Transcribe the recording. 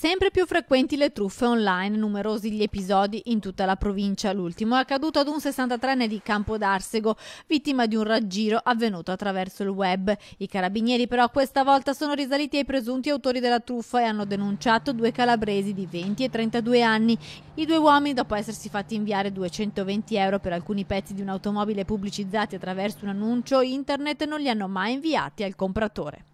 Sempre più frequenti le truffe online, numerosi gli episodi in tutta la provincia. L'ultimo è accaduto ad un 63enne di Campo d'Arsego, vittima di un raggiro avvenuto attraverso il web. I carabinieri però questa volta sono risaliti ai presunti autori della truffa e hanno denunciato due calabresi di 20 e 32 anni. I due uomini, dopo essersi fatti inviare 220 euro per alcuni pezzi di un'automobile pubblicizzati attraverso un annuncio internet, non li hanno mai inviati al compratore.